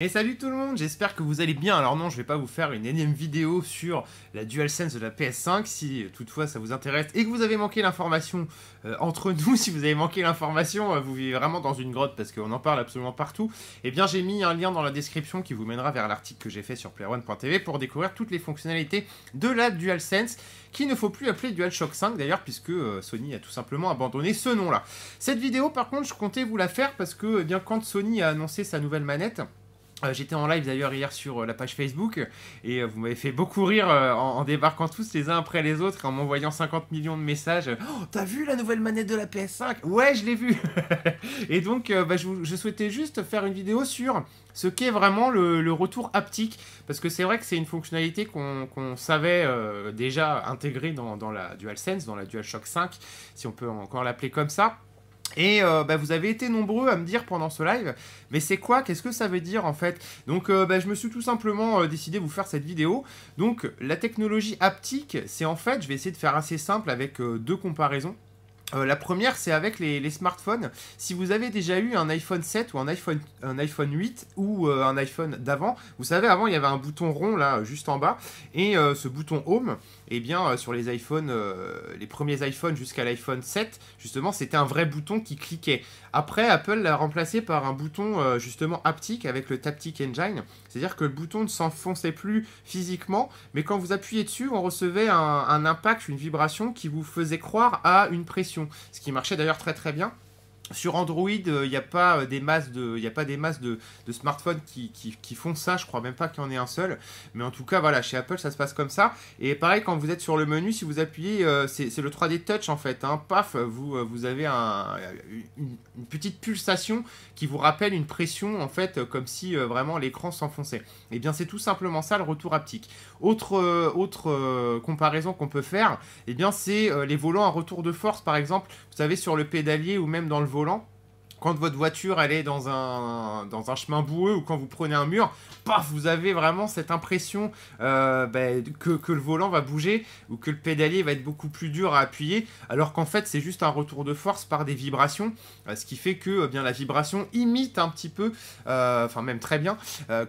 Et salut tout le monde, j'espère que vous allez bien. Alors non, je vais pas vous faire une énième vidéo sur la DualSense de la PS5 si euh, toutefois ça vous intéresse et que vous avez manqué l'information euh, entre nous, si vous avez manqué l'information, euh, vous vivez vraiment dans une grotte parce qu'on en parle absolument partout. Eh bien, j'ai mis un lien dans la description qui vous mènera vers l'article que j'ai fait sur PlayerOne.tv pour découvrir toutes les fonctionnalités de la DualSense qu'il ne faut plus appeler DualShock 5 d'ailleurs puisque Sony a tout simplement abandonné ce nom-là. Cette vidéo par contre, je comptais vous la faire parce que eh bien quand Sony a annoncé sa nouvelle manette euh, j'étais en live d'ailleurs hier sur euh, la page Facebook et euh, vous m'avez fait beaucoup rire en, débarquant tous les uns après les autres en m'envoyant 50 millions de messages. Oh, t'as vu la nouvelle manette de la PS5 Ouais, je l'ai vu Et donc, bah, je, souhaitais juste faire une vidéo sur ce qu'est vraiment le, retour haptique parce que c'est vrai que c'est une fonctionnalité qu'on savait déjà intégrée dans, dans la DualSense, dans la DualShock 5, si on peut encore l'appeler comme ça. Et euh, bah, vous avez été nombreux à me dire pendant ce live, mais c'est quoi Qu'est-ce que ça veut dire en fait Donc euh, bah, je me suis tout simplement euh, décidé de vous faire cette vidéo. Donc la technologie haptique, c'est en fait, je vais essayer de faire assez simple avec deux comparaisons. Euh, la première, c'est avec les, smartphones. Si vous avez déjà eu un iPhone 7 ou un iPhone, un iPhone 8 ou euh, un iPhone d'avant, vous savez, avant, il y avait un bouton rond là, juste en bas, et euh, ce bouton Home, eh bien, sur les iPhones, les premiers iPhones jusqu'à l'iPhone 7, justement, c'était un vrai bouton qui cliquait. Après, Apple l'a remplacé par un bouton, justement, haptique avec le Taptic Engine, c'est-à-dire que le bouton ne s'enfonçait plus physiquement, mais quand vous appuyez dessus, on recevait un impact, une vibration qui vous faisait croire à une pression ce qui marchait d'ailleurs très très bien sur Android, euh, il n'y euh, a pas des masses de, a pas des masses de, smartphones qui, font ça. Je ne crois même pas qu'il y en ait un seul. Mais en tout cas, voilà, chez Apple, ça se passe comme ça. Et pareil, quand vous êtes sur le menu, si vous appuyez, euh, c'est le 3D Touch en fait. Hein. paf, vous, avez une, petite pulsation qui vous rappelle une pression en fait, comme si vraiment l'écran s'enfonçait. Et eh bien, c'est tout simplement ça le retour haptique. Autre, autre comparaison qu'on peut faire, et eh bien, c'est les volants à retour de force, par exemple. Vous savez, sur le pédalier ou même dans le volant volant quand votre voiture elle est dans un, dans un chemin boueux ou quand vous prenez un mur, paf, vous avez vraiment cette impression euh, bah, que, le volant va bouger ou que le pédalier va être beaucoup plus dur à appuyer, alors qu'en fait c'est juste un retour de force par des vibrations, euh, ce qui fait que euh, bien la vibration imite un petit peu, enfin même très bien,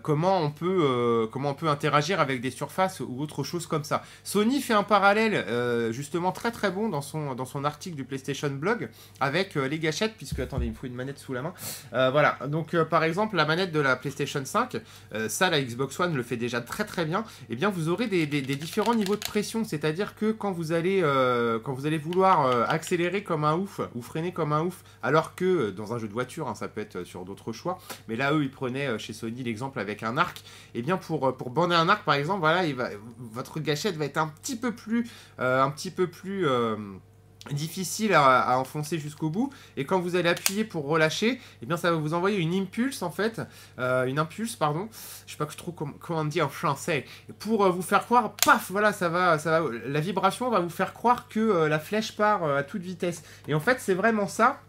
comment, on peut, comment on peut interagir avec des surfaces ou autre chose comme ça. Sony fait un parallèle justement très très bon dans son, dans son article du PlayStation Blog avec les gâchettes, puisque attendez, il me faut une manette sous la main. Euh, voilà, donc euh, par exemple, la manette de la PlayStation 5, euh, ça, la Xbox One le fait déjà très très bien. Et eh bien, vous aurez des, différents niveaux de pression, c'est-à-dire que quand vous allez, quand vous allez vouloir accélérer comme un ouf ou freiner comme un ouf, alors que dans un jeu de voiture, hein, ça peut être sur d'autres choix, mais là, eux, ils prenaient chez Sony l'exemple avec un arc. Et eh bien, pour, pour bander un arc, par exemple, voilà, il va, votre gâchette va être un petit peu plus, un petit peu plus difficile à, enfoncer jusqu'au bout et quand vous allez appuyer pour relâcher et eh bien ça va vous envoyer une impulse en fait euh, une impulse pardon je sais pas trop comment, on dit en français pour euh, vous faire croire paf voilà ça va ça va la vibration va vous faire croire que euh, la flèche part à toute vitesse et en fait c'est vraiment ça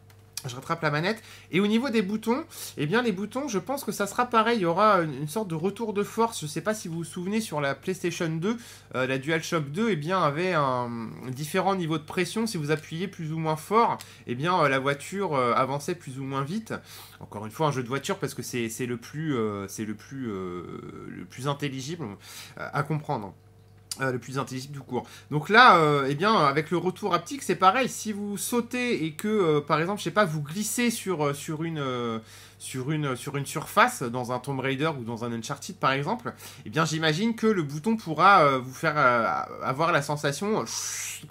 je rattrape la manette. Et au niveau des boutons, eh bien les boutons, je pense que ça sera pareil. Il y aura une, sorte de retour de force. Je ne sais pas si vous vous souvenez sur la PlayStation 2, euh, la DualShock 2, eh bien avait un différent niveau de pression. Si vous appuyez plus ou moins fort, eh bien euh, la voiture euh, avançait plus ou moins vite. Encore une fois, un jeu de voiture parce que c'est le plus, c'est le plus, le plus intelligible à comprendre. Euh, le plus intelligible du cours. Donc là, euh, eh bien, avec le retour haptique, c'est pareil. Si vous sautez et que, euh, par exemple, je sais pas, vous glissez sur, sur, une, sur, une, sur une surface, dans un Tomb Raider ou dans un Uncharted, par exemple, eh bien, j'imagine que le bouton pourra vous faire avoir la sensation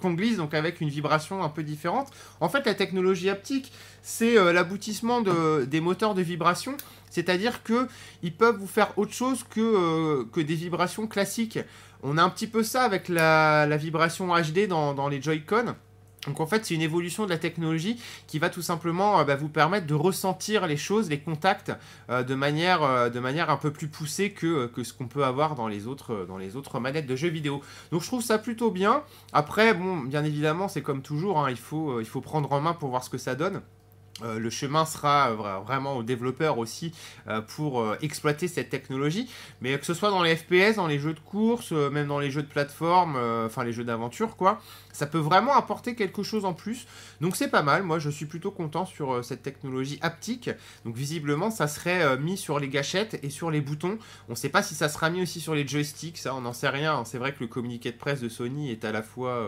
qu'on glisse, donc avec une vibration un peu différente. En fait, la technologie haptique, c'est l'aboutissement de, des moteurs de vibration c'est-à-dire qu'ils ils peuvent vous faire autre chose que, euh, que des vibrations classiques. On a un petit peu ça avec la, vibration HD dans, les Joy-Con. Donc en fait, c'est une évolution de la technologie qui va tout simplement euh, bah, vous permettre de ressentir les choses, les contacts, euh, de, manière, de manière un peu plus poussée que, ce qu'on peut avoir dans les, autres, dans les autres manettes de jeux vidéo. Donc je trouve ça plutôt bien. Après, bon, bien évidemment, c'est comme toujours, hein, il, faut, il faut prendre en main pour voir ce que ça donne. Euh, le chemin sera euh, vraiment aux développeurs aussi euh, pour exploiter cette technologie. Mais que ce soit dans les FPS, dans les jeux de course, même dans les jeux de plateforme, enfin les jeux d'aventure, quoi, ça peut vraiment apporter quelque chose en plus. Donc c'est pas mal. Moi, je suis plutôt content sur cette technologie haptique. Donc visiblement, ça serait mis sur les gâchettes et sur les boutons. On ne sait pas si ça sera mis aussi sur les joysticks. Ça, on n'en sait rien. C'est vrai que le communiqué de presse de Sony est à la fois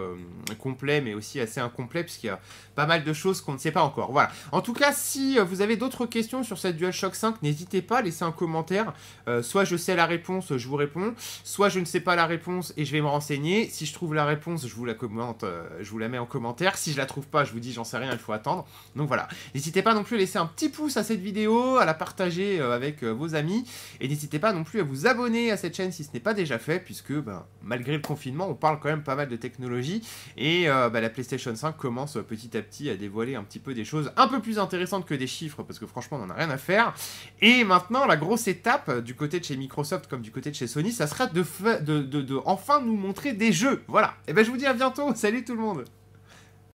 complet, mais aussi assez incomplet, puisqu'il y a pas mal de choses qu'on ne sait pas encore. Voilà. En tout cas, si euh, vous avez d'autres questions sur cette DualShock 5, n'hésitez pas à laisser un commentaire. Euh, soit je sais la réponse, je vous réponds. Soit je ne sais pas la réponse et je vais me renseigner. Si je trouve la réponse, je vous la commente, euh, je vous la mets en commentaire. Si je la trouve pas, je vous dis j'en sais rien, il faut attendre. Donc voilà. N'hésitez pas non plus à laisser un petit pouce à cette vidéo, à la partager avec vos amis. Et n'hésitez pas non plus à vous abonner à cette chaîne si ce n'est pas déjà fait, puisque ben, malgré le confinement, on parle quand même pas mal de technologie. Et ben, la PlayStation 5 commence petit à petit à dévoiler un petit peu des choses un peu plus intéressante que des chiffres, parce que franchement, on n'en a rien à faire. Et maintenant, la grosse étape, euh, du côté de chez Microsoft comme du côté de chez Sony, ça sera de, de, de, de enfin nous montrer des jeux. Voilà. Et eh ben, je vous dis à bientôt. Salut tout le monde